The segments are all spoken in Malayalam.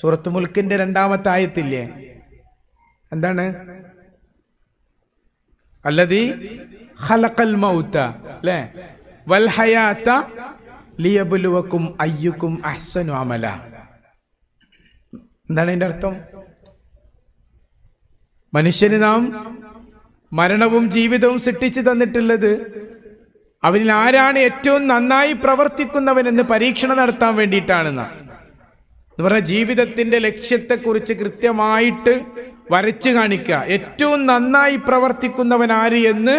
സൂറത്ത് മുൽക്കിന്റെ രണ്ടാമത്തെ ആയത്തില്ലേ എന്താണ് അല്ലതി ഹലക്കൽ മൗത്ത അല്ലേ വൽഹയാത്ത ലിയബുലുവക്കും അയ്യുക്കും അഹ്സനു അമല എന്താണ് അതിന്റെ അർത്ഥം മനുഷ്യന് നാം മരണവും ജീവിതവും സൃഷ്ടിച്ചു തന്നിട്ടുള്ളത് അവനിൽ ആരാണ് ഏറ്റവും നന്നായി പ്രവർത്തിക്കുന്നവൻ എന്ന് പരീക്ഷണം നടത്താൻ വേണ്ടിയിട്ടാണെന്നാണ് എന്ന് പറഞ്ഞാൽ ജീവിതത്തിൻ്റെ ലക്ഷ്യത്തെക്കുറിച്ച് കൃത്യമായിട്ട് വരച്ചു കാണിക്കുക ഏറ്റവും നന്നായി പ്രവർത്തിക്കുന്നവൻ ആര് എന്ന്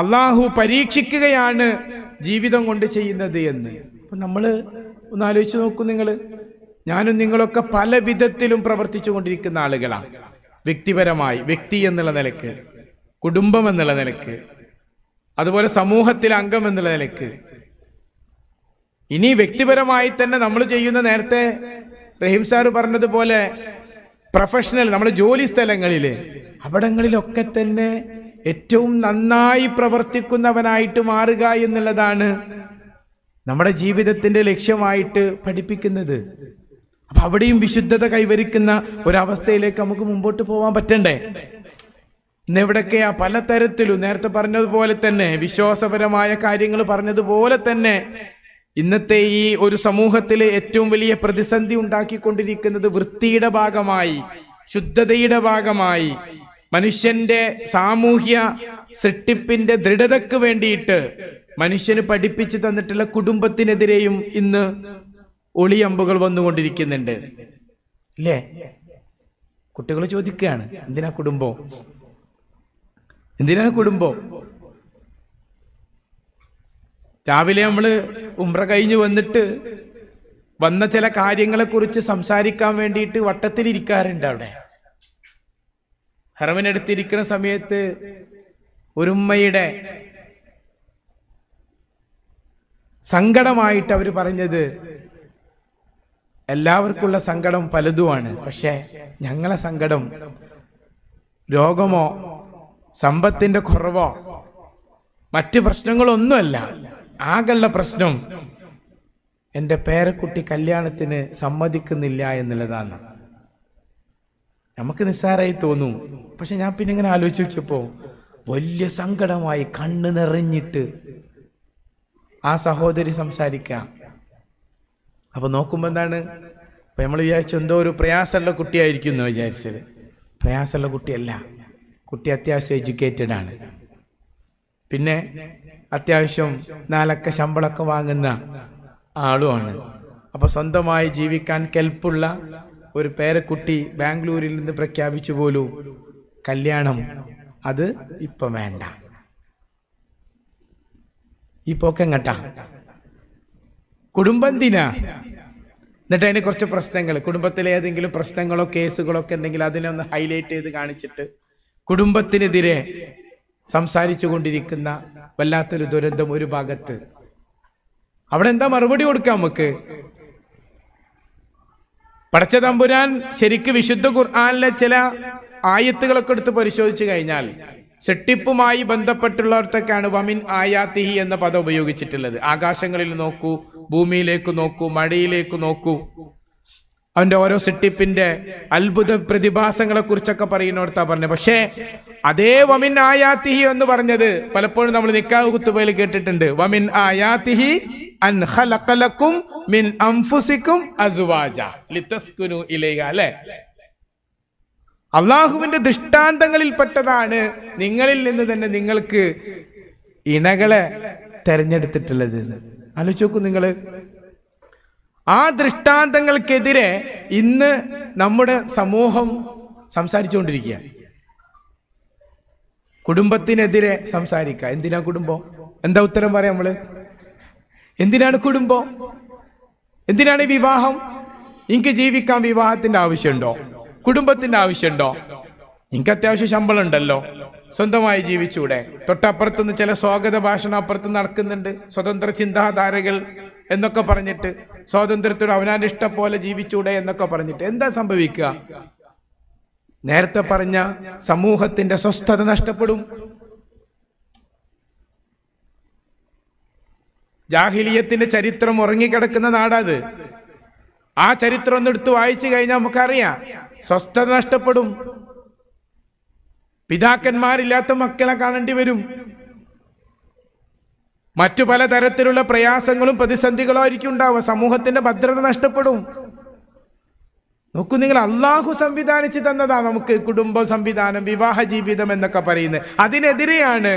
അള്ളാഹു പരീക്ഷിക്കുകയാണ് ജീവിതം കൊണ്ട് ചെയ്യുന്നത് എന്ന് അപ്പം നമ്മൾ ഒന്ന് ആലോചിച്ച് നോക്കൂ നിങ്ങൾ ഞാനും നിങ്ങളൊക്കെ പല വിധത്തിലും പ്രവർത്തിച്ചു കൊണ്ടിരിക്കുന്ന ആളുകളാണ് വ്യക്തിപരമായി വ്യക്തി എന്നുള്ള നിലക്ക് കുടുംബം എന്നുള്ള നിലക്ക് അതുപോലെ സമൂഹത്തിലെ അംഗം എന്നുള്ള നിലക്ക് ഇനി വ്യക്തിപരമായി തന്നെ നമ്മൾ ചെയ്യുന്ന നേരത്തെ റഹീം സാർ പറഞ്ഞതുപോലെ പ്രൊഫഷണൽ നമ്മൾ ജോലി സ്ഥലങ്ങളിൽ അവിടങ്ങളിലൊക്കെ തന്നെ ഏറ്റവും നന്നായി പ്രവർത്തിക്കുന്നവനായിട്ട് മാറുക എന്നുള്ളതാണ് നമ്മുടെ ജീവിതത്തിൻ്റെ ലക്ഷ്യമായിട്ട് പഠിപ്പിക്കുന്നത് അപ്പം അവിടെയും വിശുദ്ധത കൈവരിക്കുന്ന ഒരവസ്ഥയിലേക്ക് നമുക്ക് മുമ്പോട്ട് പോകാൻ പറ്റണ്ടേ ഇന്നെവിടൊക്കെയാ പലതരത്തിലും നേരത്തെ പറഞ്ഞതുപോലെ തന്നെ വിശ്വാസപരമായ കാര്യങ്ങൾ പറഞ്ഞതുപോലെ തന്നെ ഇന്നത്തെ ഈ ഒരു സമൂഹത്തിലെ ഏറ്റവും വലിയ പ്രതിസന്ധി ഉണ്ടാക്കിക്കൊണ്ടിരിക്കുന്നത് വൃത്തിയുടെ ഭാഗമായി ശുദ്ധതയുടെ ഭാഗമായി മനുഷ്യന്റെ സാമൂഹ്യ സൃഷ്ടിപ്പിന്റെ ദൃഢതയ്ക്ക് വേണ്ടിയിട്ട് മനുഷ്യന് പഠിപ്പിച്ചു തന്നിട്ടുള്ള കുടുംബത്തിനെതിരെയും ഇന്ന് ഒളിയമ്പുകൾ വന്നുകൊണ്ടിരിക്കുന്നുണ്ട് അല്ലേ കുട്ടികൾ ചോദിക്കുകയാണ് എന്തിനാ കുടുംബം എന്തിനാണ് കുടുംബം രാവിലെ നമ്മൾ ഉമ്ര കഴിഞ്ഞ് വന്നിട്ട് വന്ന ചില കാര്യങ്ങളെക്കുറിച്ച് സംസാരിക്കാൻ വേണ്ടിയിട്ട് വട്ടത്തിലിരിക്കാറുണ്ട് അവിടെ ഹറമിനടുത്തിരിക്കുന്ന സമയത്ത് ഒരുമ്മയുടെ സങ്കടമായിട്ട് അവർ പറഞ്ഞത് എല്ലാവർക്കുള്ള സങ്കടം പലതുമാണ് പക്ഷേ ഞങ്ങളെ സങ്കടം രോഗമോ സമ്പത്തിൻ്റെ കുറവോ മറ്റ് പ്രശ്നങ്ങളൊന്നുമല്ല ആകെയുള്ള പ്രശ്നം എൻ്റെ പേരക്കുട്ടി കല്യാണത്തിന് സമ്മതിക്കുന്നില്ല എന്നുള്ളതാണ് നമുക്ക് നിസ്സാരമായി തോന്നും പക്ഷെ ഞാൻ പിന്നെ ഇങ്ങനെ ആലോചിച്ച് നോക്കിയപ്പോൾ വലിയ സങ്കടമായി കണ്ണു നിറഞ്ഞിട്ട് ആ സഹോദരി സംസാരിക്കാം അപ്പൊ നോക്കുമ്പോൾ എന്താണ് അപ്പൊ നമ്മൾ വിചാരിച്ചു എന്തോ ഒരു പ്രയാസമുള്ള കുട്ടിയായിരിക്കും എന്ന് വിചാരിച്ചത് പ്രയാസമുള്ള കുട്ടിയല്ല കുട്ടി അത്യാവശ്യം എഡ്യൂക്കേറ്റഡ് ആണ് പിന്നെ അത്യാവശ്യം നാലക്ക ശമ്പളമൊക്കെ വാങ്ങുന്ന ആളുമാണ് അപ്പോൾ സ്വന്തമായി ജീവിക്കാൻ കെൽപ്പുള്ള ഒരു പേരക്കുട്ടി ബാംഗ്ലൂരിൽ നിന്ന് പ്രഖ്യാപിച്ചു പോലും കല്യാണം അത് ഇപ്പം വേണ്ട ഈ പോക്കെങ്ങട്ട കുടുംബം തിനാ എന്നിട്ട് അതിന് കുറച്ച് പ്രശ്നങ്ങൾ കുടുംബത്തിലെ ഏതെങ്കിലും പ്രശ്നങ്ങളോ കേസുകളോ ഒക്കെ ഉണ്ടെങ്കിൽ അതിനെ ഒന്ന് ഹൈലൈറ്റ് ചെയ്ത് കാണിച്ചിട്ട് കുടുംബത്തിനെതിരെ സംസാരിച്ചു കൊണ്ടിരിക്കുന്ന വല്ലാത്തൊരു ദുരന്തം ഒരു ഭാഗത്ത് അവിടെ എന്താ മറുപടി കൊടുക്കാം നമുക്ക് പടച്ച തമ്പുരാൻ ശരിക്ക് വിശുദ്ധ ഖുർആാനിലെ ചില ആയത്തുകളൊക്കെ എടുത്ത് പരിശോധിച്ചു കഴിഞ്ഞാൽ സെട്ടിപ്പുമായി ബന്ധപ്പെട്ടുള്ളവർക്കൊക്കെയാണ് വമിൻ ആയാത്തിഹി എന്ന പദം ഉപയോഗിച്ചിട്ടുള്ളത് ആകാശങ്ങളിൽ നോക്കൂ ഭൂമിയിലേക്ക് നോക്കൂ മഴയിലേക്ക് നോക്കൂ അവൻ്റെ ഓരോ സെട്ടിപ്പിൻ്റെ അത്ഭുത പ്രതിഭാസങ്ങളെക്കുറിച്ചൊക്കെ പറയുന്നിടത്താ പറഞ്ഞത് പക്ഷേ അതേ വമിൻ ആയാത്തിഹി എന്ന് പറഞ്ഞത് പലപ്പോഴും നമ്മൾ നിക്കാവ് കുത്തുപോയിൽ കേട്ടിട്ടുണ്ട് വമിൻ ആയാത്തിഹി അൻ ഖലഖലക്കും മിൻ അംഫുസിക്കും അസുവാജ ലിതസ്കുനു ഇലൈക ദൃഷ്ടാന്തങ്ങളിൽപ്പെട്ടതാണ് നിങ്ങളിൽ നിന്ന് തന്നെ നിങ്ങൾക്ക് ഇണകളെ തെരഞ്ഞെടുത്തിട്ടുള്ളത് ആലോചിച്ച് നോക്കൂ നിങ്ങൾ ആ ദൃഷ്ടാന്തങ്ങൾക്കെതിരെ ഇന്ന് നമ്മുടെ സമൂഹം സംസാരിച്ചുകൊണ്ടിരിക്കുക കുടുംബത്തിനെതിരെ സംസാരിക്കുക എന്തിനാ കുടുംബം എന്താ ഉത്തരം പറയാം നമ്മള് എന്തിനാണ് കുടുംബം എന്തിനാണ് വിവാഹം എനിക്ക് ജീവിക്കാൻ വിവാഹത്തിന്റെ ആവശ്യമുണ്ടോ കുടുംബത്തിന്റെ ആവശ്യമുണ്ടോ എനിക്ക് അത്യാവശ്യം ശമ്പളം ഉണ്ടല്ലോ സ്വന്തമായി ജീവിച്ചൂടെ തൊട്ടപ്പുറത്തുനിന്ന് ചില സ്വാഗത ഭാഷണം അപ്പുറത്ത് നടക്കുന്നുണ്ട് സ്വതന്ത്ര ചിന്താധാരകൾ എന്നൊക്കെ പറഞ്ഞിട്ട് സ്വാതന്ത്ര്യത്തോട് അവനാൻ്റെ ഇഷ്ടം പോലെ ജീവിച്ചൂടെ എന്നൊക്കെ പറഞ്ഞിട്ട് എന്താ സംഭവിക്കുക നേരത്തെ പറഞ്ഞ സമൂഹത്തിന്റെ സ്വസ്ഥത നഷ്ടപ്പെടും ജാഹിലിയത്തിന്റെ ചരിത്രം ഉറങ്ങിക്കിടക്കുന്ന നാടാത് ആ ചരിത്രം ഒന്ന് എടുത്ത് വായിച്ചു കഴിഞ്ഞാൽ നമുക്കറിയാം സ്വസ്ഥത നഷ്ടപ്പെടും പിതാക്കന്മാരില്ലാത്ത മക്കളെ കാണേണ്ടി വരും മറ്റു പലതരത്തിലുള്ള പ്രയാസങ്ങളും പ്രതിസന്ധികളും ആയിരിക്കും ഉണ്ടാവുക സമൂഹത്തിന്റെ ഭദ്രത നഷ്ടപ്പെടും നോക്കൂ നിങ്ങൾ അള്ളാഹു സംവിധാനിച്ചു തന്നതാ നമുക്ക് കുടുംബ സംവിധാനം വിവാഹ ജീവിതം എന്നൊക്കെ പറയുന്നത് അതിനെതിരെയാണ്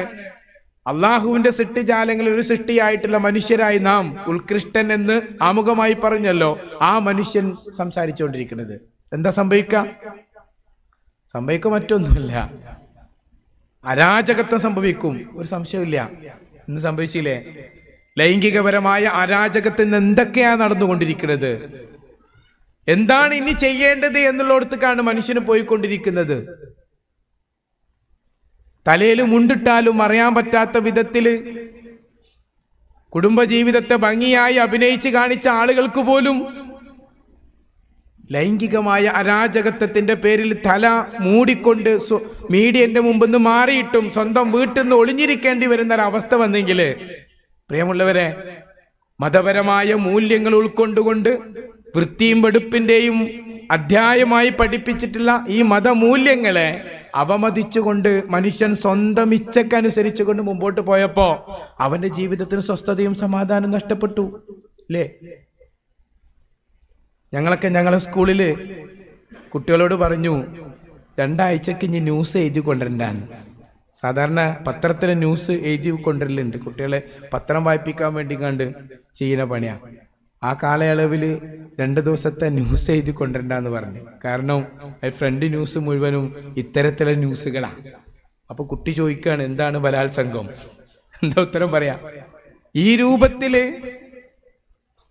അള്ളാഹുവിന്റെ സൃഷ്ടിജാലങ്ങളിൽ ഒരു സൃഷ്ടിയായിട്ടുള്ള മനുഷ്യരായി നാം ഉത്കൃഷ്ടൻ എന്ന് ആമുഖമായി പറഞ്ഞല്ലോ ആ മനുഷ്യൻ സംസാരിച്ചുകൊണ്ടിരിക്കുന്നത് എന്താ സംഭവിക്കുക സംഭവിക്കുക മറ്റൊന്നുമില്ല അരാജകത്വം സംഭവിക്കും ഒരു സംശയമില്ല ഇന്ന് സംഭവിച്ചില്ലേ ലൈംഗികപരമായ അരാജകത്തിൽ നിന്ന് എന്തൊക്കെയാണ് നടന്നുകൊണ്ടിരിക്കുന്നത് എന്താണ് ഇനി ചെയ്യേണ്ടത് എന്നുള്ളടത്തേക്കാണ് മനുഷ്യന് പോയിക്കൊണ്ടിരിക്കുന്നത് തലയിൽ മുണ്ടിട്ടാലും അറിയാൻ പറ്റാത്ത വിധത്തിൽ കുടുംബജീവിതത്തെ ഭംഗിയായി അഭിനയിച്ച് കാണിച്ച ആളുകൾക്ക് പോലും ലൈംഗികമായ അരാജകത്വത്തിന്റെ പേരിൽ തല മൂടിക്കൊണ്ട് മീഡിയന്റെ മുമ്പിൽ നിന്ന് മാറിയിട്ടും സ്വന്തം വീട്ടിൽ നിന്ന് ഒളിഞ്ഞിരിക്കേണ്ടി വരുന്ന ഒരവസ്ഥ വന്നെങ്കിൽ പ്രിയമുള്ളവരെ മതപരമായ മൂല്യങ്ങൾ ഉൾക്കൊണ്ടുകൊണ്ട് വൃത്തിയും വെടുപ്പിന്റെയും അധ്യായമായി പഠിപ്പിച്ചിട്ടുള്ള ഈ മതമൂല്യങ്ങളെ അവമതിച്ചുകൊണ്ട് മനുഷ്യൻ സ്വന്തം ഇച്ഛക്കനുസരിച്ചു കൊണ്ട് മുമ്പോട്ട് പോയപ്പോൾ അവന്റെ ജീവിതത്തിന് സ്വസ്ഥതയും സമാധാനവും നഷ്ടപ്പെട്ടു അല്ലേ ഞങ്ങളൊക്കെ ഞങ്ങളെ സ്കൂളിൽ കുട്ടികളോട് പറഞ്ഞു രണ്ടാഴ്ചക്ക് ഇനി ന്യൂസ് എഴുതി കൊണ്ടുവരണ്ടാന്ന് സാധാരണ പത്രത്തിലെ ന്യൂസ് എഴുതി കൊണ്ടുവരലുണ്ട് കുട്ടികളെ പത്രം വായിപ്പിക്കാൻ വേണ്ടി കണ്ട് ചെയ്യുന്ന പണിയാണ് ആ കാലയളവിൽ രണ്ട് ദിവസത്തെ ന്യൂസ് എഴുതി കൊണ്ടുവരണ്ടെന്ന് പറഞ്ഞു കാരണം ഫ്രണ്ട് ന്യൂസ് മുഴുവനും ഇത്തരത്തിലെ ന്യൂസുകളാണ് അപ്പൊ കുട്ടി ചോദിക്കുകയാണ് എന്താണ് ബലാത്സംഗം എന്താ ഉത്തരം പറയാ ഈ രൂപത്തില്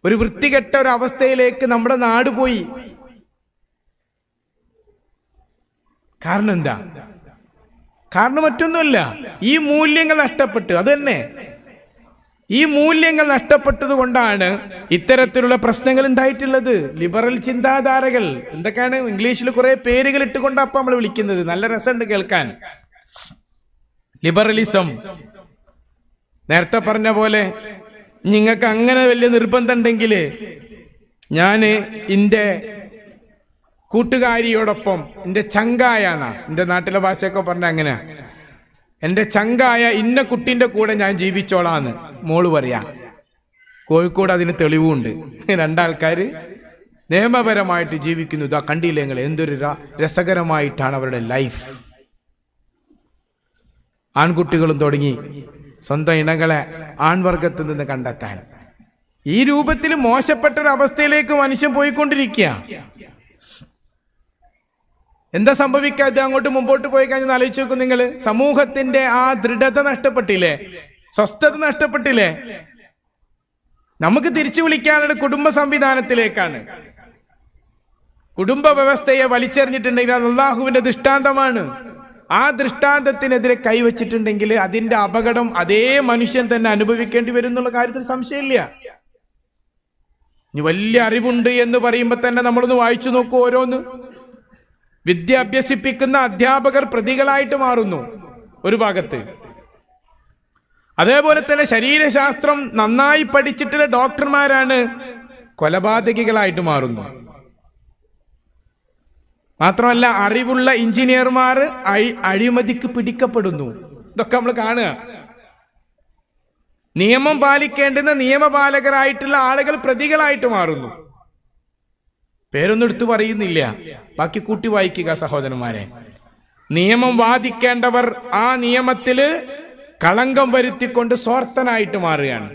ഒരു വൃത്തികെട്ട ഒരു അവസ്ഥയിലേക്ക് നമ്മുടെ നാട് പോയി കാരണം എന്താ കാരണം മറ്റൊന്നുമല്ല ഈ മൂല്യങ്ങൾ നഷ്ടപ്പെട്ടു അത് തന്നെ ഈ മൂല്യങ്ങൾ നഷ്ടപ്പെട്ടത് കൊണ്ടാണ് ഇത്തരത്തിലുള്ള പ്രശ്നങ്ങൾ ഉണ്ടായിട്ടുള്ളത് ലിബറൽ ചിന്താധാരകൾ എന്തൊക്കെയാണ് ഇംഗ്ലീഷിൽ കുറെ പേരുകൾ ഇട്ടുകൊണ്ട് അപ്പം നമ്മൾ വിളിക്കുന്നത് നല്ല രസമുണ്ട് കേൾക്കാൻ ലിബറലിസം നേരത്തെ പറഞ്ഞ പോലെ നിങ്ങൾക്ക് അങ്ങനെ വലിയ നിർബന്ധം ഉണ്ടെങ്കിൽ ഞാൻ എൻ്റെ കൂട്ടുകാരിയോടൊപ്പം എൻ്റെ ചങ്കായാന എൻ്റെ നാട്ടിലെ ഭാഷയൊക്കെ പറഞ്ഞ അങ്ങനെയാ എൻ്റെ ചങ്കായ ഇന്ന കുട്ടിൻ്റെ കൂടെ ഞാൻ ജീവിച്ചോളാന്ന് മോള് പറയാ കോഴിക്കോട് അതിന് തെളിവുണ്ട് രണ്ടാൾക്കാർ നിയമപരമായിട്ട് ജീവിക്കുന്നു ഇതാ കണ്ടില്ല നിങ്ങൾ എന്തൊരു രസകരമായിട്ടാണ് അവരുടെ ലൈഫ് ആൺകുട്ടികളും തുടങ്ങി സ്വന്തം ഇണകളെ ആൺവർഗത്തിൽ നിന്ന് കണ്ടെത്താൻ ഈ രൂപത്തിൽ മോശപ്പെട്ട ഒരു അവസ്ഥയിലേക്ക് മനുഷ്യൻ പോയിക്കൊണ്ടിരിക്കുക എന്താ സംഭവിക്കാതെ അങ്ങോട്ട് മുമ്പോട്ട് പോയി കഴിഞ്ഞാൽ ആലോചിച്ച് നോക്കും നിങ്ങൾ സമൂഹത്തിന്റെ ആ ദൃഢത നഷ്ടപ്പെട്ടില്ലേ സ്വസ്ഥത നഷ്ടപ്പെട്ടില്ലേ നമുക്ക് തിരിച്ചു വിളിക്കാനുള്ള കുടുംബ സംവിധാനത്തിലേക്കാണ് കുടുംബ വ്യവസ്ഥയെ വലിച്ചെറിഞ്ഞിട്ടുണ്ടെങ്കിൽ അത് അള്ളാഹുവിന്റെ ദൃഷ്ടാന്തമാണ് ആ ദൃഷ്ടാന്തത്തിനെതിരെ കൈവച്ചിട്ടുണ്ടെങ്കിൽ അതിന്റെ അപകടം അതേ മനുഷ്യൻ തന്നെ അനുഭവിക്കേണ്ടി വരും എന്നുള്ള കാര്യത്തിൽ സംശയമില്ല ഇനി വലിയ അറിവുണ്ട് എന്ന് പറയുമ്പോൾ തന്നെ നമ്മളൊന്ന് വായിച്ചു നോക്കൂ ഓരോന്ന് വിദ്യ അഭ്യസിപ്പിക്കുന്ന അധ്യാപകർ പ്രതികളായിട്ട് മാറുന്നു ഒരു ഭാഗത്ത് അതേപോലെ തന്നെ ശരീരശാസ്ത്രം നന്നായി പഠിച്ചിട്ടുള്ള ഡോക്ടർമാരാണ് കൊലപാതകികളായിട്ട് മാറുന്നു മാത്രമല്ല അറിവുള്ള എഞ്ചിനീയർമാർ അഴി അഴിമതിക്ക് പിടിക്കപ്പെടുന്നു ഇതൊക്കെ നമ്മൾ കാണുക നിയമം പാലിക്കേണ്ടുന്ന നിയമപാലകരായിട്ടുള്ള ആളുകൾ പ്രതികളായിട്ട് മാറുന്നു പേരൊന്നും എടുത്ത് പറയുന്നില്ല ബാക്കി കൂട്ടി വായിക്കുക സഹോദരന്മാരെ നിയമം വാദിക്കേണ്ടവർ ആ നിയമത്തില് കളങ്കം വരുത്തിക്കൊണ്ട് സ്വാർത്ഥനായിട്ട് മാറുകയാണ്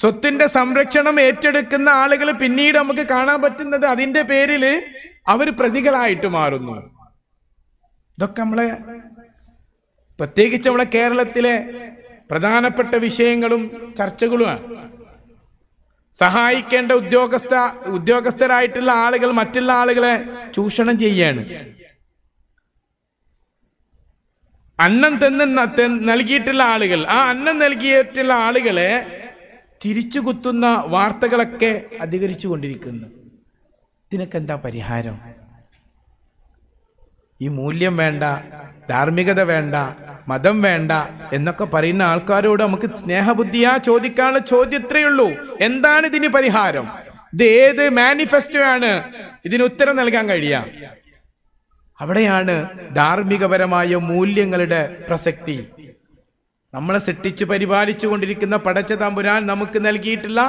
സ്വത്തിന്റെ സംരക്ഷണം ഏറ്റെടുക്കുന്ന ആളുകൾ പിന്നീട് നമുക്ക് കാണാൻ പറ്റുന്നത് അതിന്റെ പേരിൽ അവർ പ്രതികളായിട്ട് മാറുന്നു ഇതൊക്കെ നമ്മളെ പ്രത്യേകിച്ച് നമ്മളെ കേരളത്തിലെ പ്രധാനപ്പെട്ട വിഷയങ്ങളും ചർച്ചകളുമാണ് സഹായിക്കേണ്ട ഉദ്യോഗസ്ഥ ഉദ്യോഗസ്ഥരായിട്ടുള്ള ആളുകൾ മറ്റുള്ള ആളുകളെ ചൂഷണം ചെയ്യാണ് അന്നം തന്ന് നൽകിയിട്ടുള്ള ആളുകൾ ആ അന്നം നൽകിയിട്ടുള്ള ആളുകളെ തിരിച്ചുകുത്തുന്ന വാർത്തകളൊക്കെ അധികരിച്ചു കൊണ്ടിരിക്കുന്നു ഇതിനൊക്കെ എന്താ പരിഹാരം ഈ മൂല്യം വേണ്ട ധാർമ്മികത വേണ്ട മതം വേണ്ട എന്നൊക്കെ പറയുന്ന ആൾക്കാരോട് നമുക്ക് സ്നേഹബുദ്ധിയാ ചോദിക്കാനുള്ള ചോദ്യത്രേ ഉള്ളൂ എന്താണ് ഇതിന് പരിഹാരം ഇത് ഏത് മാനിഫെസ്റ്റോ ആണ് ഇതിന് ഉത്തരം നൽകാൻ കഴിയുക അവിടെയാണ് ധാർമ്മികപരമായ മൂല്യങ്ങളുടെ പ്രസക്തി നമ്മളെ സൃഷ്ടിച്ചു പരിപാലിച്ചു കൊണ്ടിരിക്കുന്ന പടച്ച തമ്പുരാൻ നമുക്ക് നൽകിയിട്ടുള്ള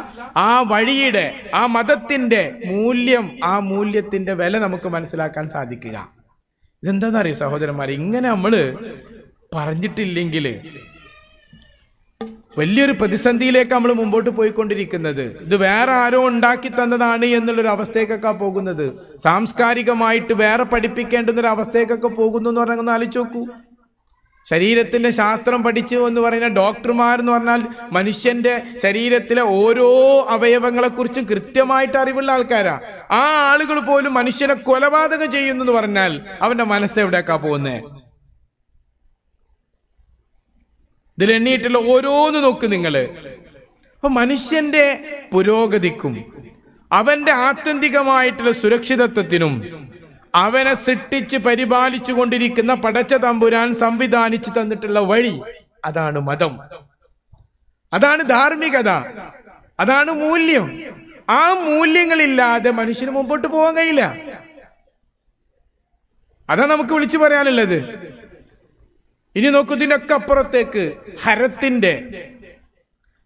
ആ വഴിയുടെ ആ മതത്തിന്റെ മൂല്യം ആ മൂല്യത്തിന്റെ വില നമുക്ക് മനസ്സിലാക്കാൻ സാധിക്കുക അറിയോ സഹോദരന്മാരെ ഇങ്ങനെ നമ്മൾ പറഞ്ഞിട്ടില്ലെങ്കിൽ വലിയൊരു പ്രതിസന്ധിയിലേക്ക് നമ്മൾ മുമ്പോട്ട് പോയിക്കൊണ്ടിരിക്കുന്നത് ഇത് വേറെ ആരോ ഉണ്ടാക്കി തന്നതാണ് എന്നുള്ളൊരു അവസ്ഥയ്ക്കൊക്കെ പോകുന്നത് സാംസ്കാരികമായിട്ട് വേറെ പഠിപ്പിക്കേണ്ടുന്നൊരു അവസ്ഥയ്ക്കൊക്കെ പോകുന്നു എന്ന് ഒന്ന് ആലോചിച്ച് നോക്കൂ ശരീരത്തിലെ ശാസ്ത്രം പഠിച്ചു എന്ന് പറയുന്ന എന്ന് പറഞ്ഞാൽ മനുഷ്യന്റെ ശരീരത്തിലെ ഓരോ അവയവങ്ങളെക്കുറിച്ചും കൃത്യമായിട്ട് അറിവുള്ള ആൾക്കാരാ ആ ആളുകൾ പോലും മനുഷ്യനെ കൊലപാതകം ചെയ്യുന്നു എന്ന് പറഞ്ഞാൽ അവന്റെ മനസ്സ് എവിടേക്കാ പോകുന്നേ ഇതിൽ എണ്ണിയിട്ടുള്ള ഓരോന്ന് നോക്ക് നിങ്ങൾ അപ്പൊ മനുഷ്യന്റെ പുരോഗതിക്കും അവന്റെ ആത്യന്തികമായിട്ടുള്ള സുരക്ഷിതത്വത്തിനും അവനെ സിട്ടിച്ച് പരിപാലിച്ചു കൊണ്ടിരിക്കുന്ന പടച്ച തമ്പുരാൻ സംവിധാനിച്ചു തന്നിട്ടുള്ള വഴി അതാണ് മതം അതാണ് ധാർമ്മികത അതാണ് മൂല്യം ആ മൂല്യങ്ങളില്ലാതെ മനുഷ്യന് മുമ്പോട്ട് പോകാൻ കഴിയില്ല അതാ നമുക്ക് വിളിച്ചു പറയാനുള്ളത് ഇനി നോക്കൂ ഇതിനൊക്കെ അപ്പുറത്തേക്ക് ഹരത്തിന്റെ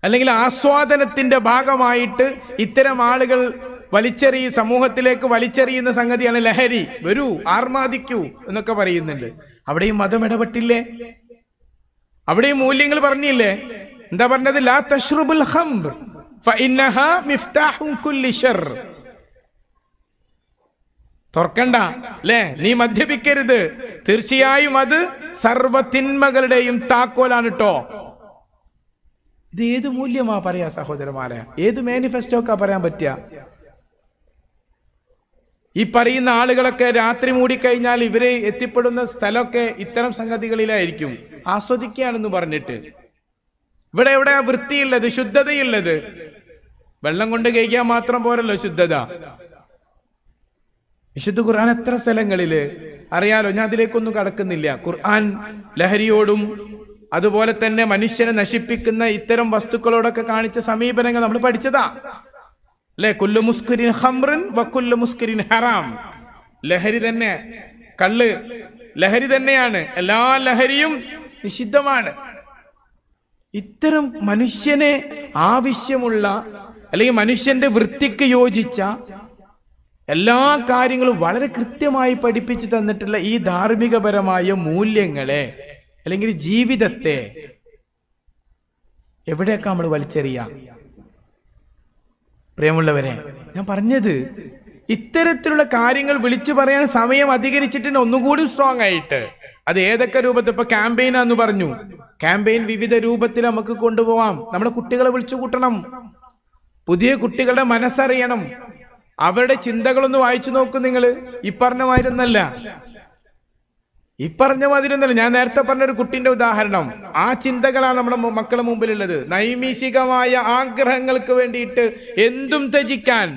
അല്ലെങ്കിൽ ആസ്വാദനത്തിന്റെ ഭാഗമായിട്ട് ഇത്തരം ആളുകൾ വലിച്ചെറിയ സമൂഹത്തിലേക്ക് വലിച്ചെറിയുന്ന സംഗതിയാണ് ലഹരി വരൂ ആർമാദിക്കൂ എന്നൊക്കെ പറയുന്നുണ്ട് അവിടെയും മതം ഇടപെട്ടില്ലേ അവിടെയും മൂല്യങ്ങൾ പറഞ്ഞില്ലേ എന്താ പറഞ്ഞത് ലാ തഷ്റുബുൽ ഹംബ് തുറക്കണ്ട അല്ലേ നീ മദ്യപിക്കരുത് തീർച്ചയായും അത് സർവത്തിന്മകളുടെയും താക്കോലാണ് കേട്ടോ ഇത് ഏത് മൂല്യമാ പറയാ സഹോദരന്മാരെ ഏത് മാനിഫെസ്റ്റോക്കാ പറയാൻ പറ്റിയ ഈ പറയുന്ന ആളുകളൊക്കെ രാത്രി മൂടിക്കഴിഞ്ഞാൽ ഇവരെ എത്തിപ്പെടുന്ന സ്ഥലമൊക്കെ ഇത്തരം സംഗതികളിലായിരിക്കും ആസ്വദിക്കുകയാണെന്ന് പറഞ്ഞിട്ട് ഇവിടെ എവിടെ വൃത്തിയുള്ളത് ശുദ്ധതയുള്ളത് വെള്ളം കൊണ്ട് കഴിക്കാൻ മാത്രം പോരല്ലോ ശുദ്ധത വിശുദ്ധ ഖുർആൻ എത്ര സ്ഥലങ്ങളില് അറിയാലോ ഞാൻ അതിലേക്കൊന്നും കടക്കുന്നില്ല ഖുർആൻ ലഹരിയോടും അതുപോലെ തന്നെ മനുഷ്യനെ നശിപ്പിക്കുന്ന ഇത്തരം വസ്തുക്കളോടൊക്കെ കാണിച്ച സമീപനങ്ങൾ നമ്മൾ പഠിച്ചതാ അല്ലെ മുസ്കുരിൻ ഹറാം ലഹരി തന്നെ കള്ള് ലഹരി തന്നെയാണ് എല്ലാ ലഹരിയും നിഷിദ്ധമാണ് ഇത്തരം മനുഷ്യന് ആവശ്യമുള്ള അല്ലെങ്കിൽ മനുഷ്യന്റെ വൃത്തിക്ക് യോജിച്ച എല്ലാ കാര്യങ്ങളും വളരെ കൃത്യമായി പഠിപ്പിച്ചു തന്നിട്ടുള്ള ഈ ധാർമ്മികപരമായ മൂല്യങ്ങളെ അല്ലെങ്കിൽ ജീവിതത്തെ എവിടെയൊക്കെ നമ്മൾ വലിച്ചെറിയാം പ്രിയമുള്ളവരെ ഞാൻ പറഞ്ഞത് ഇത്തരത്തിലുള്ള കാര്യങ്ങൾ വിളിച്ചു പറയാൻ സമയം അധികരിച്ചിട്ടുണ്ട് ഒന്നുകൂടി സ്ട്രോങ് ആയിട്ട് അത് ഏതൊക്കെ രൂപത്തിൽ ഇപ്പൊ ക്യാമ്പയിനാന്ന് പറഞ്ഞു ക്യാമ്പയിൻ വിവിധ രൂപത്തിൽ നമുക്ക് കൊണ്ടുപോവാം നമ്മുടെ കുട്ടികളെ വിളിച്ചു കൂട്ടണം പുതിയ കുട്ടികളുടെ മനസ്സറിയണം അവരുടെ ചിന്തകളൊന്ന് വായിച്ചു നോക്കും നിങ്ങൾ ഈ പറഞ്ഞ മാതിരി ഈ പറഞ്ഞ ഒന്നല്ല ഞാൻ നേരത്തെ പറഞ്ഞ ഒരു കുട്ടിന്റെ ഉദാഹരണം ആ ചിന്തകളാണ് നമ്മുടെ മക്കളുടെ മുമ്പിലുള്ളത് നൈമിഷികമായ ആഗ്രഹങ്ങൾക്ക് വേണ്ടിയിട്ട് എന്തും ത്യജിക്കാൻ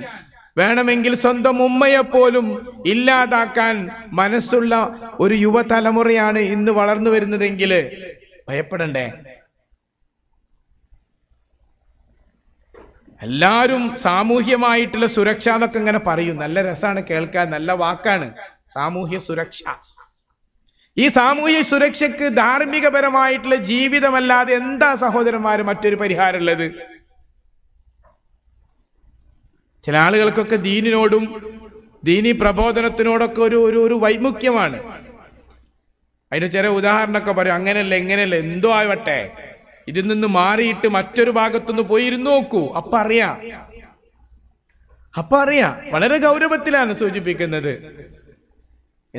വേണമെങ്കിൽ സ്വന്തം ഉമ്മയെപ്പോലും ഇല്ലാതാക്കാൻ മനസ്സുള്ള ഒരു യുവതലമുറയാണ് ഇന്ന് വളർന്നു വരുന്നതെങ്കിൽ ഭയപ്പെടണ്ടേ എല്ലാവരും സാമൂഹ്യമായിട്ടുള്ള സുരക്ഷ എന്നൊക്കെ ഇങ്ങനെ പറയും നല്ല രസമാണ് കേൾക്കാൻ നല്ല വാക്കാണ് സാമൂഹ്യ സുരക്ഷ ഈ സാമൂഹ്യ സുരക്ഷയ്ക്ക് ധാർമ്മികപരമായിട്ടുള്ള ജീവിതമല്ലാതെ എന്താ സഹോദരന്മാർ മറ്റൊരു പരിഹാരമുള്ളത് ചില ആളുകൾക്കൊക്കെ ദീനിനോടും ദീനി പ്രബോധനത്തിനോടൊക്കെ ഒരു ഒരു ഒരു വൈമുഖ്യമാണ് അതിന് ചില ഉദാഹരണമൊക്കെ പറയും അങ്ങനെയല്ല എങ്ങനെയല്ല എന്തോ ആവട്ടെ ഇതിൽ നിന്ന് മാറിയിട്ട് മറ്റൊരു ഭാഗത്തുനിന്ന് പോയിരുന്നു നോക്കൂ അപ്പ അറിയാം അപ്പ അറിയാം വളരെ ഗൗരവത്തിലാണ് സൂചിപ്പിക്കുന്നത്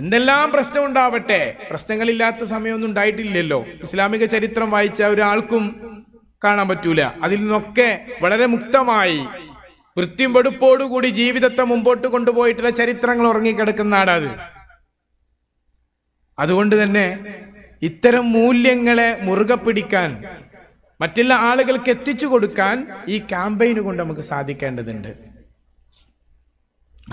എന്തെല്ലാം പ്രശ്നം ഉണ്ടാവട്ടെ പ്രശ്നങ്ങളില്ലാത്ത സമയമൊന്നും ഉണ്ടായിട്ടില്ലല്ലോ ഇസ്ലാമിക ചരിത്രം വായിച്ച ഒരാൾക്കും കാണാൻ പറ്റൂല അതിൽ നിന്നൊക്കെ വളരെ മുക്തമായി വൃത്തിയും വെടുപ്പോടുകൂടി ജീവിതത്തെ മുമ്പോട്ട് കൊണ്ടുപോയിട്ടുള്ള ചരിത്രങ്ങൾ ഉറങ്ങിക്കിടക്കുന്ന നാടാത് അതുകൊണ്ട് തന്നെ ഇത്തരം മൂല്യങ്ങളെ മുറുകെ പിടിക്കാൻ മറ്റുള്ള ആളുകൾക്ക് എത്തിച്ചു കൊടുക്കാൻ ഈ ക്യാമ്പയിന് കൊണ്ട് നമുക്ക് സാധിക്കേണ്ടതുണ്ട്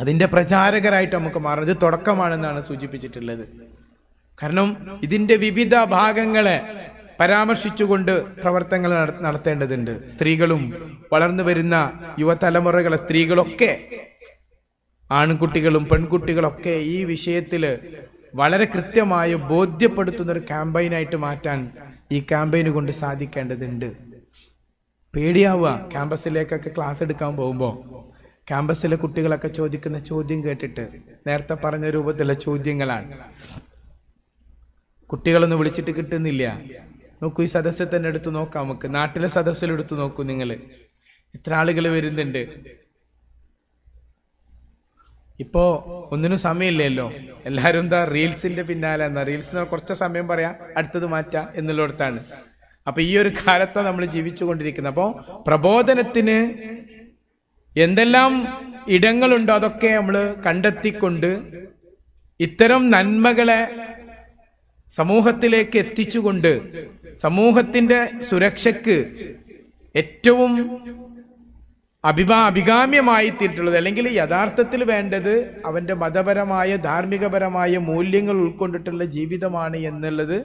അതിൻ്റെ പ്രചാരകരായിട്ട് നമുക്ക് മാറുന്നത് തുടക്കമാണെന്നാണ് സൂചിപ്പിച്ചിട്ടുള്ളത് കാരണം ഇതിൻ്റെ വിവിധ ഭാഗങ്ങളെ പരാമർശിച്ചുകൊണ്ട് പ്രവർത്തനങ്ങൾ നടത്തേണ്ടതുണ്ട് സ്ത്രീകളും വളർന്നു വരുന്ന യുവതലമുറകളെ സ്ത്രീകളൊക്കെ ആൺകുട്ടികളും പെൺകുട്ടികളൊക്കെ ഈ വിഷയത്തിൽ വളരെ കൃത്യമായ ബോധ്യപ്പെടുത്തുന്ന ഒരു ക്യാമ്പയിനായിട്ട് മാറ്റാൻ ഈ ക്യാമ്പയിന് കൊണ്ട് സാധിക്കേണ്ടതുണ്ട് പേടിയാവുക ക്യാമ്പസിലേക്കൊക്കെ ക്ലാസ് എടുക്കാൻ പോകുമ്പോൾ ക്യാമ്പസിലെ കുട്ടികളൊക്കെ ചോദിക്കുന്ന ചോദ്യം കേട്ടിട്ട് നേരത്തെ പറഞ്ഞ രൂപത്തിലുള്ള ചോദ്യങ്ങളാണ് കുട്ടികളൊന്നും വിളിച്ചിട്ട് കിട്ടുന്നില്ല നോക്കൂ ഈ സദസ്സിൽ തന്നെ എടുത്തു നോക്കാം നമുക്ക് നാട്ടിലെ സദസ്സിലെടുത്ത് നോക്കൂ നിങ്ങൾ ഇത്ര ആളുകൾ വരുന്നുണ്ട് ഇപ്പോ ഒന്നിനും സമയമില്ലല്ലോ എല്ലാവരും എന്താ റീൽസിന്റെ പിന്നാലെ എന്നാ റീൽസിന് കുറച്ച് സമയം പറയാം അടുത്തത് മാറ്റാം എന്നുള്ളിടത്താണ് അപ്പൊ ഈ ഒരു കാലത്താണ് നമ്മൾ ജീവിച്ചു കൊണ്ടിരിക്കുന്നത് അപ്പോൾ പ്രബോധനത്തിന് എന്തെല്ലാം ഇടങ്ങളുണ്ടോ അതൊക്കെ നമ്മൾ കണ്ടെത്തിക്കൊണ്ട് ഇത്തരം നന്മകളെ സമൂഹത്തിലേക്ക് എത്തിച്ചുകൊണ്ട് സമൂഹത്തിൻ്റെ സുരക്ഷയ്ക്ക് ഏറ്റവും അഭിമാ അഭികാമ്യമായിത്തീട്ടുള്ളത് അല്ലെങ്കിൽ യഥാർത്ഥത്തിൽ വേണ്ടത് അവൻ്റെ മതപരമായ ധാർമ്മികപരമായ മൂല്യങ്ങൾ ഉൾക്കൊണ്ടിട്ടുള്ള ജീവിതമാണ് എന്നുള്ളത്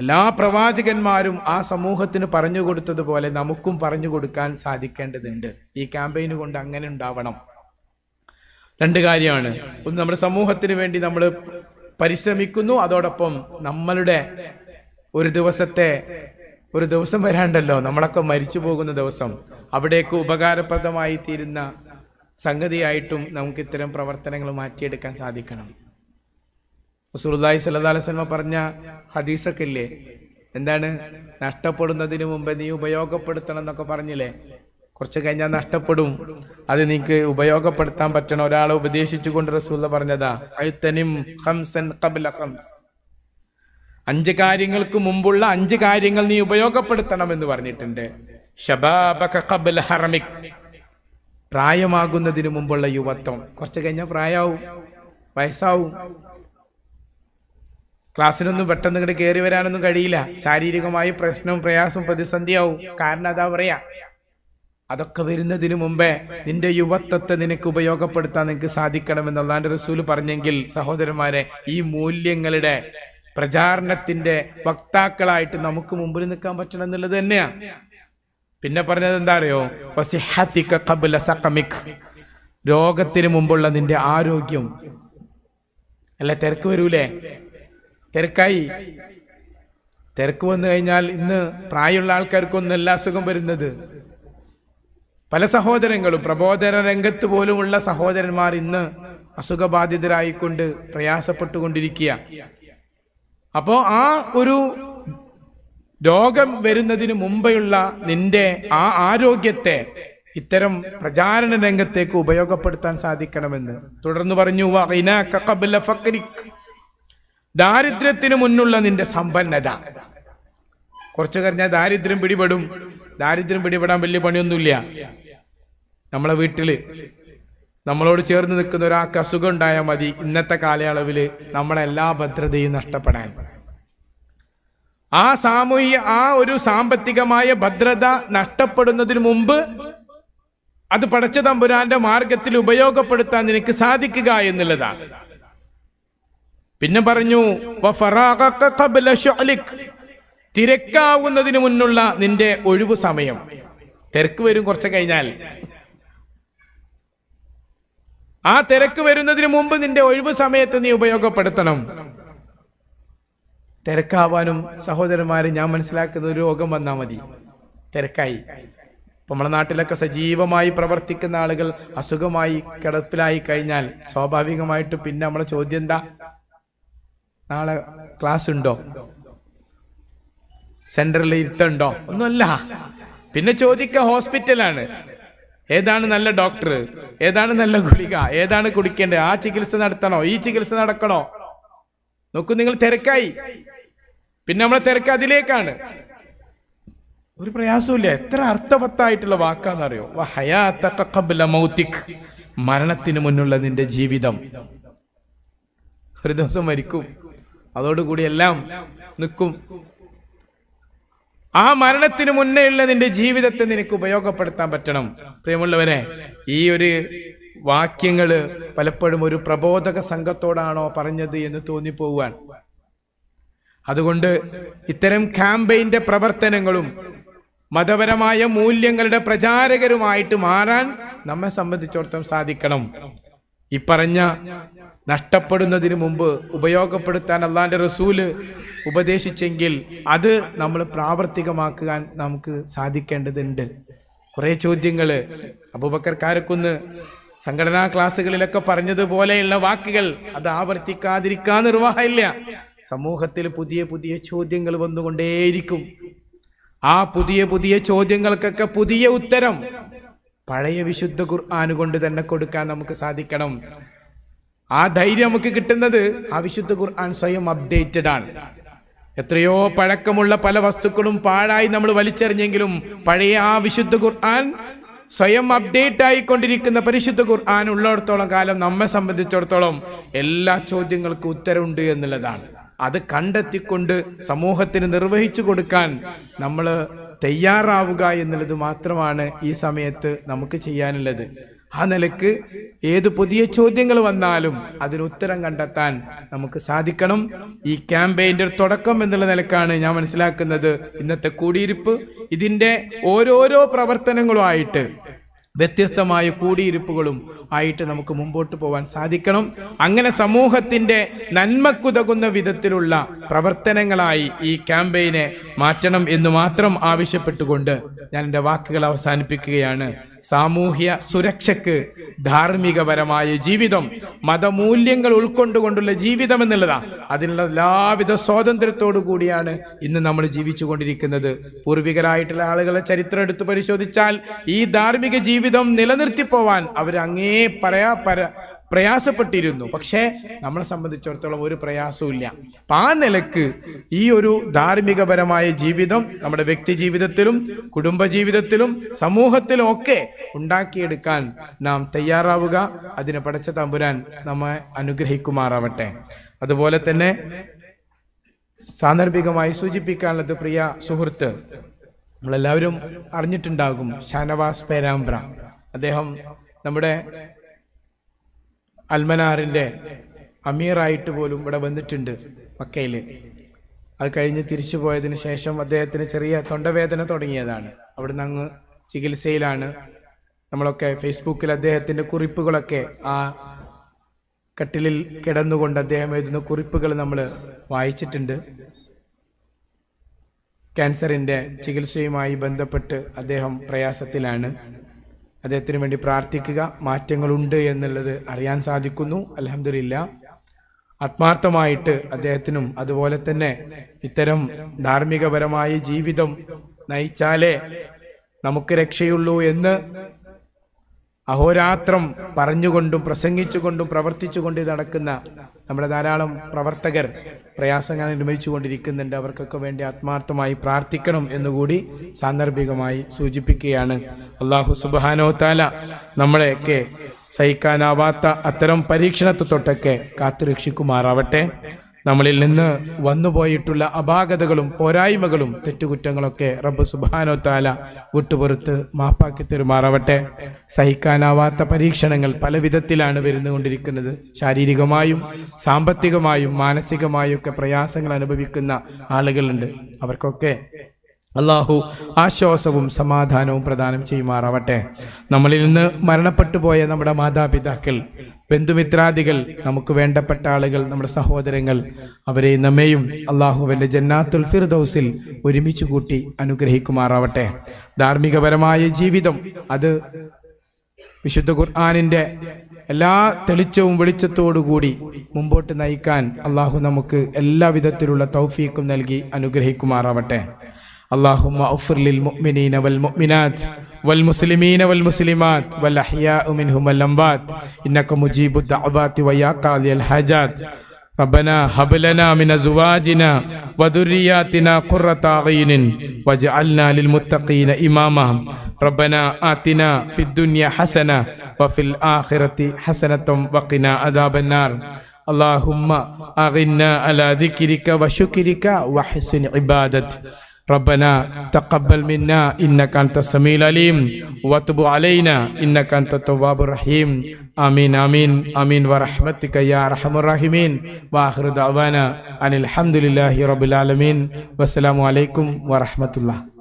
എല്ലാ പ്രവാചകന്മാരും ആ സമൂഹത്തിന് പറഞ്ഞു കൊടുത്തതുപോലെ നമുക്കും പറഞ്ഞു കൊടുക്കാൻ സാധിക്കേണ്ടതുണ്ട് ഈ ക്യാമ്പയിന് കൊണ്ട് അങ്ങനെ ഉണ്ടാവണം രണ്ട് കാര്യമാണ് ഒന്ന് നമ്മുടെ സമൂഹത്തിന് വേണ്ടി നമ്മൾ പരിശ്രമിക്കുന്നു അതോടൊപ്പം നമ്മളുടെ ഒരു ദിവസത്തെ ഒരു ദിവസം വരാണ്ടല്ലോ നമ്മളൊക്കെ മരിച്ചു പോകുന്ന ദിവസം അവിടേക്ക് ഉപകാരപ്രദമായി തീരുന്ന സംഗതിയായിട്ടും നമുക്ക് ഇത്തരം പ്രവർത്തനങ്ങൾ മാറ്റിയെടുക്കാൻ സാധിക്കണം മുസൂർദായി സല്ലാ അലൈസ്മ പറഞ്ഞ ഹദീസൊക്കെ ഇല്ലേ എന്താണ് നഷ്ടപ്പെടുന്നതിന് മുമ്പ് നീ ഉപയോഗപ്പെടുത്തണം എന്നൊക്കെ പറഞ്ഞില്ലേ കുറച്ച് കഴിഞ്ഞാൽ നഷ്ടപ്പെടും അത് നിങ്ങൾക്ക് ഉപയോഗപ്പെടുത്താൻ പറ്റണം ഒരാളെ ഉപദേശിച്ചുകൊണ്ട് റസൂല പറഞ്ഞതാ ഹംസൻ അഞ്ച് കാര്യങ്ങൾക്ക് മുമ്പുള്ള അഞ്ച് കാര്യങ്ങൾ നീ ഉപയോഗപ്പെടുത്തണം എന്ന് പറഞ്ഞിട്ടുണ്ട് ഷബാബക പ്രായമാകുന്നതിന് മുമ്പുള്ള യുവത്വം കുറച്ച് കഴിഞ്ഞാൽ പ്രായമാവും വയസ്സാവും ക്ലാസ്സിലൊന്നും പെട്ടെന്ന് ഇങ്ങനെ കയറി വരാനൊന്നും കഴിയില്ല ശാരീരികമായി പ്രശ്നവും പ്രയാസവും പ്രതിസന്ധിയാവും കാരണം അതാ പറയാ അതൊക്കെ വരുന്നതിന് മുമ്പേ നിന്റെ യുവത്വത്തെ നിനക്ക് ഉപയോഗപ്പെടുത്താൻ നിനക്ക് സാധിക്കണമെന്നുള്ള എൻ്റെ റസൂല് പറഞ്ഞെങ്കിൽ സഹോദരന്മാരെ ഈ മൂല്യങ്ങളുടെ പ്രചാരണത്തിന്റെ വക്താക്കളായിട്ട് നമുക്ക് മുമ്പിൽ നിൽക്കാൻ പറ്റണം എന്നുള്ളത് തന്നെയാണ് പിന്നെ പറഞ്ഞത് എന്താ അറിയോ രോഗത്തിന് മുമ്പുള്ള നിന്റെ ആരോഗ്യം അല്ല തിരക്ക് വരൂലേ തിരക്കായി തിരക്ക് വന്നു കഴിഞ്ഞാൽ ഇന്ന് പ്രായമുള്ള ആൾക്കാർക്കൊന്നും എല്ലാ അസുഖം വരുന്നത് പല സഹോദരങ്ങളും പ്രബോധന രംഗത്ത് പോലുമുള്ള സഹോദരന്മാർ ഇന്ന് അസുഖബാധിതരായിക്കൊണ്ട് പ്രയാസപ്പെട്ടുകൊണ്ടിരിക്കുക അപ്പോൾ ആ ഒരു രോഗം വരുന്നതിന് മുമ്പെയുള്ള നിന്റെ ആ ആരോഗ്യത്തെ ഇത്തരം പ്രചാരണ രംഗത്തേക്ക് ഉപയോഗപ്പെടുത്താൻ സാധിക്കണമെന്ന് തുടർന്ന് പറഞ്ഞു ദാരിദ്ര്യത്തിന് മുന്നുള്ള നിന്റെ സമ്പന്നത കുറച്ച് കഴിഞ്ഞാൽ ദാരിദ്ര്യം പിടിപെടും ദാരിദ്ര്യം പിടിപെടാൻ വലിയ പണിയൊന്നുമില്ല നമ്മളെ വീട്ടില് നമ്മളോട് ചേർന്ന് നിൽക്കുന്ന ഒരാൾക്ക് അസുഖം ഉണ്ടായാൽ മതി ഇന്നത്തെ കാലയളവിൽ നമ്മളെ എല്ലാ ഭദ്രതയും നഷ്ടപ്പെടാൻ ആ സാമൂഹിക ആ ഒരു സാമ്പത്തികമായ ഭദ്രത നഷ്ടപ്പെടുന്നതിന് മുമ്പ് അത് പടച്ച തമ്പുരാന്റെ മാർഗത്തിൽ ഉപയോഗപ്പെടുത്താൻ നിനക്ക് സാധിക്കുക എന്നുള്ളതാണ് പിന്നെ പറഞ്ഞു തിരക്കാവുന്നതിന് മുന്നുള്ള നിന്റെ ഒഴിവ് സമയം തിരക്ക് വരും കുറച്ച് കഴിഞ്ഞാൽ ആ തിരക്ക് വരുന്നതിന് മുമ്പ് നിന്റെ ഒഴിവ് സമയത്ത് നീ ഉപയോഗപ്പെടുത്തണം തിരക്കാവാനും സഹോദരന്മാരെ ഞാൻ മനസ്സിലാക്കുന്ന ഒരു രോഗം വന്നാൽ മതി തിരക്കായി നമ്മളെ നാട്ടിലൊക്കെ സജീവമായി പ്രവർത്തിക്കുന്ന ആളുകൾ അസുഖമായി കിടപ്പിലായി കഴിഞ്ഞാൽ സ്വാഭാവികമായിട്ട് പിന്നെ നമ്മുടെ ചോദ്യം എന്താ നാളെ ക്ലാസ് ഉണ്ടോ സെന്ററിൽ ഇരുത്തുണ്ടോ ഒന്നുമല്ല പിന്നെ ചോദിക്ക ഹോസ്പിറ്റലാണ് ഏതാണ് നല്ല ഡോക്ടർ ഏതാണ് നല്ല ഗുളിക ഏതാണ് കുടിക്കേണ്ടത് ആ ചികിത്സ നടത്തണോ ഈ ചികിത്സ നടക്കണോ നോക്കൂ നിങ്ങൾ തിരക്കായി പിന്നെ നമ്മളെ തിരക്ക് അതിലേക്കാണ് ഒരു പ്രയാസമില്ല എത്ര അർത്ഥവത്തായിട്ടുള്ള വാക്കാന്നറിയോ മൗത്തിക് മരണത്തിന് മുന്നുള്ള നിന്റെ ജീവിതം ഒരു ദിവസം മരിക്കും അതോടുകൂടി എല്ലാം നിൽക്കും ആ മരണത്തിന് മുന്നേ ഉള്ള നിന്റെ ജീവിതത്തെ നിനക്ക് ഉപയോഗപ്പെടുത്താൻ പറ്റണം പ്രിയമുള്ളവരെ ഈ ഒരു വാക്യങ്ങൾ പലപ്പോഴും ഒരു പ്രബോധക സംഘത്തോടാണോ പറഞ്ഞത് എന്ന് തോന്നിപ്പോവാൻ അതുകൊണ്ട് ഇത്തരം ക്യാമ്പയിന്റെ പ്രവർത്തനങ്ങളും മതപരമായ മൂല്യങ്ങളുടെ പ്രചാരകരുമായിട്ട് മാറാൻ നമ്മെ സംബന്ധിച്ചിടത്തോളം സാധിക്കണം ഈ പറഞ്ഞ നഷ്ടപ്പെടുന്നതിന് മുമ്പ് ഉപയോഗപ്പെടുത്താൻ അള്ളാൻ്റെ റസൂല് ഉപദേശിച്ചെങ്കിൽ അത് നമ്മൾ പ്രാവർത്തികമാക്കാൻ നമുക്ക് സാധിക്കേണ്ടതുണ്ട് കുറേ ചോദ്യങ്ങൾ അബൂബക്കർ കാരക്കുന്ന് സംഘടനാ ക്ലാസ്സുകളിലൊക്കെ പറഞ്ഞതുപോലെയുള്ള വാക്കുകൾ അത് ആവർത്തിക്കാതിരിക്കാൻ നിർവാഹമില്ല സമൂഹത്തിൽ പുതിയ പുതിയ ചോദ്യങ്ങൾ വന്നുകൊണ്ടേയിരിക്കും ആ പുതിയ പുതിയ ചോദ്യങ്ങൾക്കൊക്കെ പുതിയ ഉത്തരം പഴയ വിശുദ്ധ ഖുർആാന് തന്നെ കൊടുക്കാൻ നമുക്ക് സാധിക്കണം ആ ധൈര്യം നമുക്ക് കിട്ടുന്നത് ആ വിശുദ്ധ ഖുർആൻ സ്വയം അപ്ഡേറ്റഡ് ആണ് എത്രയോ പഴക്കമുള്ള പല വസ്തുക്കളും പാഴായി നമ്മൾ വലിച്ചെറിഞ്ഞെങ്കിലും പഴയ ആ വിശുദ്ധ ഖുർആൻ സ്വയം അപ്ഡേറ്റ് ആയിക്കൊണ്ടിരിക്കുന്ന പരിശുദ്ധ ഖുർആൻ ഉള്ളിടത്തോളം കാലം നമ്മെ സംബന്ധിച്ചിടത്തോളം എല്ലാ ചോദ്യങ്ങൾക്കും ഉത്തരവുണ്ട് എന്നുള്ളതാണ് അത് കണ്ടെത്തിക്കൊണ്ട് സമൂഹത്തിന് നിർവഹിച്ചു കൊടുക്കാൻ നമ്മൾ തയ്യാറാവുക എന്നുള്ളത് മാത്രമാണ് ഈ സമയത്ത് നമുക്ക് ചെയ്യാനുള്ളത് ആ നിലക്ക് ഏത് പുതിയ ചോദ്യങ്ങൾ വന്നാലും അതിന് ഉത്തരം കണ്ടെത്താൻ നമുക്ക് സാധിക്കണം ഈ ക്യാമ്പയിൻ്റെ ഒരു തുടക്കം എന്നുള്ള നിലക്കാണ് ഞാൻ മനസ്സിലാക്കുന്നത് ഇന്നത്തെ കൂടിയിരിപ്പ് ഇതിൻ്റെ ഓരോരോ പ്രവർത്തനങ്ങളുമായിട്ട് വ്യത്യസ്തമായ കൂടിയിരിപ്പുകളും ആയിട്ട് നമുക്ക് മുമ്പോട്ട് പോകാൻ സാധിക്കണം അങ്ങനെ സമൂഹത്തിൻ്റെ നന്മക്കുതകുന്ന വിധത്തിലുള്ള പ്രവർത്തനങ്ങളായി ഈ ക്യാമ്പയിനെ മാറ്റണം എന്ന് മാത്രം ആവശ്യപ്പെട്ടുകൊണ്ട് ഞാൻ എൻ്റെ വാക്കുകൾ അവസാനിപ്പിക്കുകയാണ് സാമൂഹ്യ സുരക്ഷയ്ക്ക് ധാർമ്മികപരമായ ജീവിതം മതമൂല്യങ്ങൾ ഉൾക്കൊണ്ടുകൊണ്ടുള്ള ജീവിതം എന്നുള്ളതാണ് അതിനുള്ള എല്ലാവിധ സ്വാതന്ത്ര്യത്തോടു കൂടിയാണ് ഇന്ന് നമ്മൾ ജീവിച്ചു കൊണ്ടിരിക്കുന്നത് പൂർവികരായിട്ടുള്ള ആളുകളെ ചരിത്രം എടുത്തു പരിശോധിച്ചാൽ ഈ ധാർമ്മിക ജീവിതം നിലനിർത്തിപ്പോവാൻ അവർ അങ്ങേ പറയാ പര പ്രയാസപ്പെട്ടിരുന്നു പക്ഷേ നമ്മളെ സംബന്ധിച്ചിടത്തോളം ഒരു പ്രയാസവും ഇല്ല അപ്പം ആ നിലക്ക് ഈ ഒരു ധാർമ്മികപരമായ ജീവിതം നമ്മുടെ വ്യക്തി ജീവിതത്തിലും കുടുംബജീവിതത്തിലും സമൂഹത്തിലും ഒക്കെ ഉണ്ടാക്കിയെടുക്കാൻ നാം തയ്യാറാവുക അതിനെ പടച്ച തമ്പുരാൻ നമ്മെ അനുഗ്രഹിക്കുമാറാവട്ടെ അതുപോലെ തന്നെ സാന്ദർഭികമായി സൂചിപ്പിക്കാനുള്ളത് പ്രിയ സുഹൃത്ത് നമ്മളെല്ലാവരും അറിഞ്ഞിട്ടുണ്ടാകും ഷാനവാസ് പേരാമ്പ്ര അദ്ദേഹം നമ്മുടെ അൽമനാറിൻ്റെ അമീറായിട്ട് പോലും ഇവിടെ വന്നിട്ടുണ്ട് മക്കയിൽ അത് കഴിഞ്ഞ് തിരിച്ചു പോയതിന് ശേഷം അദ്ദേഹത്തിന് ചെറിയ തൊണ്ടവേദന തുടങ്ങിയതാണ് അവിടുന്ന് അങ്ങ് ചികിത്സയിലാണ് നമ്മളൊക്കെ ഫേസ്ബുക്കിൽ അദ്ദേഹത്തിൻ്റെ കുറിപ്പുകളൊക്കെ ആ കട്ടിലിൽ കിടന്നുകൊണ്ട് അദ്ദേഹം എഴുതുന്ന കുറിപ്പുകൾ നമ്മൾ വായിച്ചിട്ടുണ്ട് ക്യാൻസറിൻ്റെ ചികിത്സയുമായി ബന്ധപ്പെട്ട് അദ്ദേഹം പ്രയാസത്തിലാണ് അദ്ദേഹത്തിന് വേണ്ടി പ്രാർത്ഥിക്കുക മാറ്റങ്ങളുണ്ട് എന്നുള്ളത് അറിയാൻ സാധിക്കുന്നു അലഹമില്ല ആത്മാർത്ഥമായിട്ട് അദ്ദേഹത്തിനും അതുപോലെ തന്നെ ഇത്തരം ധാർമ്മികപരമായ ജീവിതം നയിച്ചാലേ നമുക്ക് രക്ഷയുള്ളൂ എന്ന് അഹോരാത്രം പറഞ്ഞുകൊണ്ടും പ്രസംഗിച്ചുകൊണ്ടും പ്രവർത്തിച്ചുകൊണ്ട് നടക്കുന്ന നമ്മുടെ ധാരാളം പ്രവർത്തകർ പ്രയാസങ്ങൾ നിർമ്മിച്ചുകൊണ്ടിരിക്കുന്നുണ്ട് അവർക്കൊക്കെ വേണ്ടി ആത്മാർത്ഥമായി പ്രാർത്ഥിക്കണം എന്നുകൂടി സാന്ദർഭികമായി സൂചിപ്പിക്കുകയാണ് അള്ളാഹു സുബാനോ താല നമ്മളെയൊക്കെ സഹിക്കാനാവാത്ത അത്തരം തൊട്ടൊക്കെ കാത്തുരക്ഷിക്കുമാറാവട്ടെ നമ്മളിൽ നിന്ന് വന്നുപോയിട്ടുള്ള അപാകതകളും പോരായ്മകളും തെറ്റുകുറ്റങ്ങളൊക്കെ റബ്ബ് സുബാനോ താല വിട്ടുപുറത്ത് മാപ്പാക്കി തെരുമാറാവട്ടെ സഹിക്കാനാവാത്ത പരീക്ഷണങ്ങൾ പല വിധത്തിലാണ് വരുന്നുകൊണ്ടിരിക്കുന്നത് ശാരീരികമായും സാമ്പത്തികമായും മാനസികമായും ഒക്കെ പ്രയാസങ്ങൾ അനുഭവിക്കുന്ന ആളുകളുണ്ട് അവർക്കൊക്കെ അള്ളാഹു ആശ്വാസവും സമാധാനവും പ്രദാനം ചെയ്യുമാറാവട്ടെ നമ്മളിൽ നിന്ന് മരണപ്പെട്ടു പോയ നമ്മുടെ മാതാപിതാക്കൾ ബന്ധുമിത്രാദികൾ നമുക്ക് വേണ്ടപ്പെട്ട ആളുകൾ നമ്മുടെ സഹോദരങ്ങൾ അവരെ നമ്മയും അള്ളാഹുവിൻ്റെ ജന്നാത്തുൽ ഫിർദൌസിൽ ഒരുമിച്ച് കൂട്ടി അനുഗ്രഹിക്കുമാറാവട്ടെ ധാർമ്മികപരമായ ജീവിതം അത് വിശുദ്ധ ഖുർആാനിൻ്റെ എല്ലാ തെളിച്ചവും വെളിച്ചത്തോടുകൂടി മുമ്പോട്ട് നയിക്കാൻ അള്ളാഹു നമുക്ക് എല്ലാവിധത്തിലുള്ള തൗഫീക്കും നൽകി അനുഗ്രഹിക്കുമാറാവട്ടെ اللهم اغفر للمؤمنين والمؤمنات والمسلمين والمسلمات والأحياء منهم والأموات إنك مجيب الدعوات ويا قاضي الحاجات ربنا هب لنا من أزواجنا وذرياتنا قرة أعين واجعلنا للمتقين إماما ربنا آتنا في الدنيا حسنة وفي الآخرة حسنة وقنا عذاب النار اللهم أغنا على ذكرك وشكرك وحسن عبادتك ربنا تقبل منا انك انت السميع العليم وتب علينا انك انت التواب الرحيم امين امين امين ورحمتك يا ارحم الراحمين واخر دعوانا ان الحمد لله رب العالمين والسلام عليكم ورحمه الله